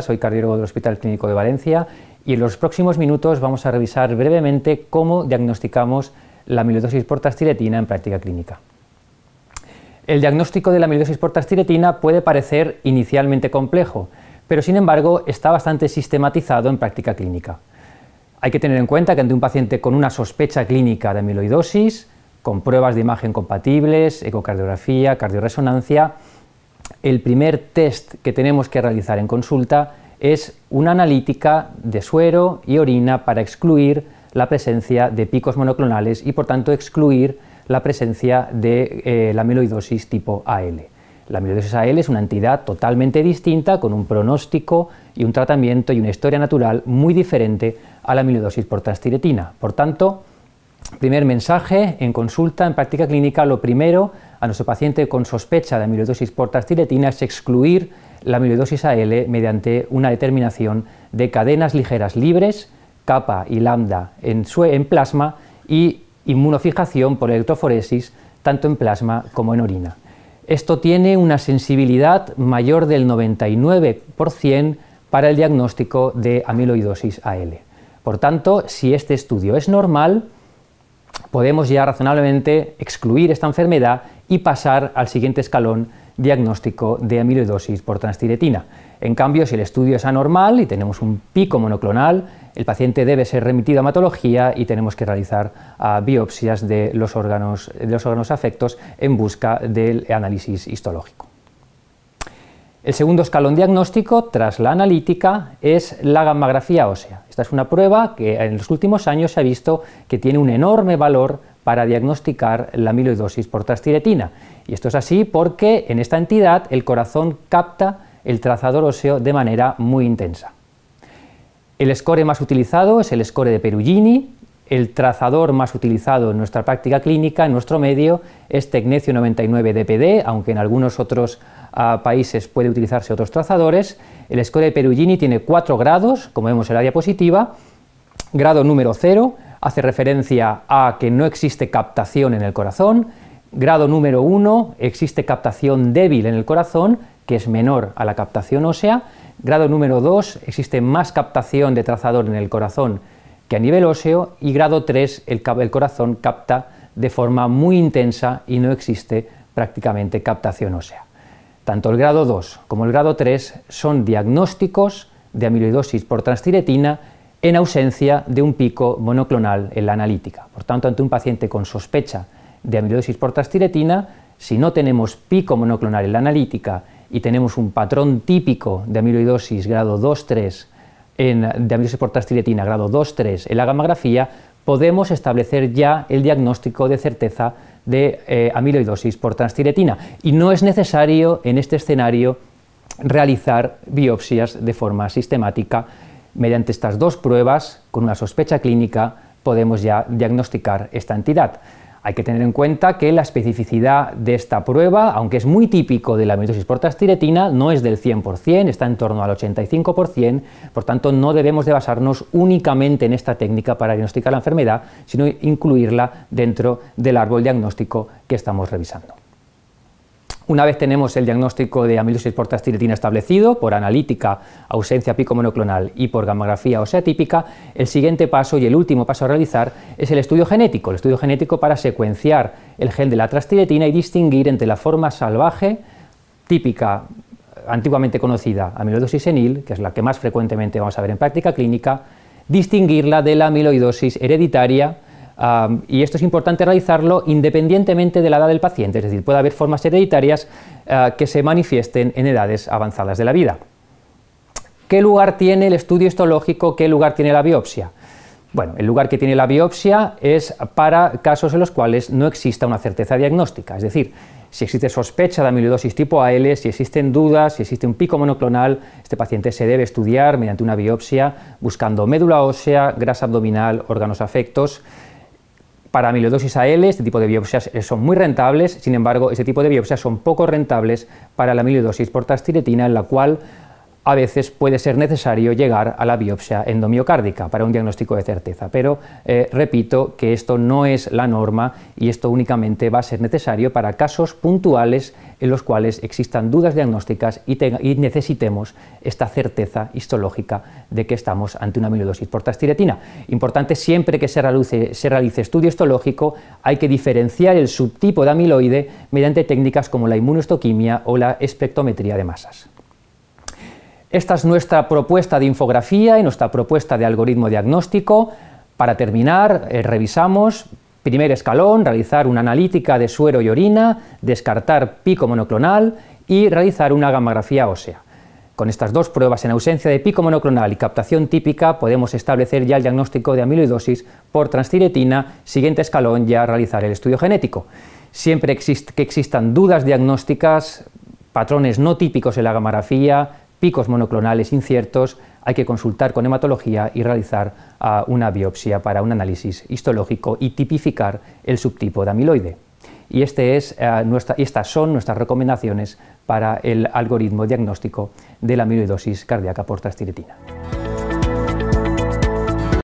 soy cardiólogo del Hospital Clínico de Valencia y en los próximos minutos vamos a revisar brevemente cómo diagnosticamos la amiloidosis por en práctica clínica. El diagnóstico de la amiloidosis por puede parecer inicialmente complejo, pero sin embargo está bastante sistematizado en práctica clínica. Hay que tener en cuenta que ante un paciente con una sospecha clínica de amiloidosis, con pruebas de imagen compatibles, ecocardiografía, cardioresonancia, el primer test que tenemos que realizar en consulta es una analítica de suero y orina para excluir la presencia de picos monoclonales y por tanto excluir la presencia de eh, la amiloidosis tipo AL. La amiloidosis AL es una entidad totalmente distinta con un pronóstico y un tratamiento y una historia natural muy diferente a la amiloidosis por trastiretina. Por tanto, Primer mensaje, en consulta, en práctica clínica, lo primero a nuestro paciente con sospecha de amiloidosis por es excluir la amiloidosis AL mediante una determinación de cadenas ligeras libres, kappa y lambda en, en plasma y inmunofijación por electroforesis tanto en plasma como en orina. Esto tiene una sensibilidad mayor del 99% para el diagnóstico de amiloidosis AL. Por tanto, si este estudio es normal, podemos ya razonablemente excluir esta enfermedad y pasar al siguiente escalón diagnóstico de amiloidosis por transtiretina. En cambio, si el estudio es anormal y tenemos un pico monoclonal, el paciente debe ser remitido a hematología y tenemos que realizar ah, biopsias de de los órganos afectos en busca del análisis histológico. El segundo escalón diagnóstico, tras la analítica, es la gammagrafía ósea. Esta es una prueba que en los últimos años se ha visto que tiene un enorme valor para diagnosticar la amiloidosis por trastiretina. Y esto es así porque en esta entidad el corazón capta el trazador óseo de manera muy intensa. El score más utilizado es el score de Perugini, el trazador más utilizado en nuestra práctica clínica, en nuestro medio, es Tecnecio 99 DPD, aunque en algunos otros a países puede utilizarse otros trazadores. El score de Perugini tiene cuatro grados, como vemos en la diapositiva. Grado número 0 hace referencia a que no existe captación en el corazón. Grado número 1 existe captación débil en el corazón, que es menor a la captación ósea. Grado número 2 existe más captación de trazador en el corazón que a nivel óseo. Y grado 3 el corazón capta de forma muy intensa y no existe prácticamente captación ósea. Tanto el grado 2 como el grado 3 son diagnósticos de amiloidosis por transtiretina en ausencia de un pico monoclonal en la analítica. Por tanto, ante un paciente con sospecha de amiloidosis por transtiretina, si no tenemos pico monoclonal en la analítica y tenemos un patrón típico de amiloidosis grado 2-3 en, de por transtiretina grado 2-3 en la gammagrafía, podemos establecer ya el diagnóstico de certeza de eh, amiloidosis por transtiretina. Y no es necesario en este escenario realizar biopsias de forma sistemática. Mediante estas dos pruebas, con una sospecha clínica, podemos ya diagnosticar esta entidad. Hay que tener en cuenta que la especificidad de esta prueba, aunque es muy típico de la mitosis por no es del 100%, está en torno al 85%, por tanto no debemos de basarnos únicamente en esta técnica para diagnosticar la enfermedad, sino incluirla dentro del árbol diagnóstico que estamos revisando. Una vez tenemos el diagnóstico de por portastiretina establecido por analítica, ausencia pico monoclonal y por gamografía ósea típica, el siguiente paso y el último paso a realizar es el estudio genético, el estudio genético para secuenciar el gen de la trastiretina y distinguir entre la forma salvaje típica antiguamente conocida amiloidosis senil, que es la que más frecuentemente vamos a ver en práctica clínica, distinguirla de la amiloidosis hereditaria y esto es importante realizarlo independientemente de la edad del paciente, es decir, puede haber formas hereditarias ah, que se manifiesten en edades avanzadas de la vida. ¿Qué lugar tiene el estudio histológico? ¿Qué lugar tiene la biopsia? Bueno, el lugar que tiene la biopsia es para casos en los cuales no exista una certeza diagnóstica, es decir, si existe sospecha de amiloidosis tipo AL, si existen dudas, si existe un pico monoclonal, este paciente se debe estudiar mediante una biopsia buscando médula ósea, grasa abdominal, órganos afectos. Para amiloidosis AL, este tipo de biopsias eh, son muy rentables, sin embargo, este tipo de biopsias son poco rentables para la amiloidosis por en la cual a veces puede ser necesario llegar a la biopsia endomiocárdica para un diagnóstico de certeza. Pero eh, repito que esto no es la norma y esto únicamente va a ser necesario para casos puntuales en los cuales existan dudas diagnósticas y, necesitemos esta certeza histológica de que estamos ante una amiloidosis por tastiretina. Importante siempre que se realice, se realice estudio histológico, hay que diferenciar el subtipo de amiloide mediante técnicas como la inmunohistoquimia o la espectrometría de masas. Esta es nuestra propuesta de infografía y nuestra propuesta de algoritmo diagnóstico. Para terminar, eh, revisamos primer escalón, realizar una analítica de suero y orina, descartar pico monoclonal y realizar una gamografía ósea. Con estas dos pruebas en ausencia de pico monoclonal y captación típica podemos establecer ya el diagnóstico de amiloidosis por transtiretina, siguiente escalón ya realizar el estudio genético. Siempre que existan dudas diagnósticas, patrones no típicos en la gamografía, picos monoclonales inciertos, hay que consultar con hematología y realizar ah, una biopsia para un análisis histológico y tipificar el subtipo de amiloide. Este ah, y estas son nuestras recomendaciones para el algoritmo diagnóstico de la amiloidosis cardíaca por trastiritina.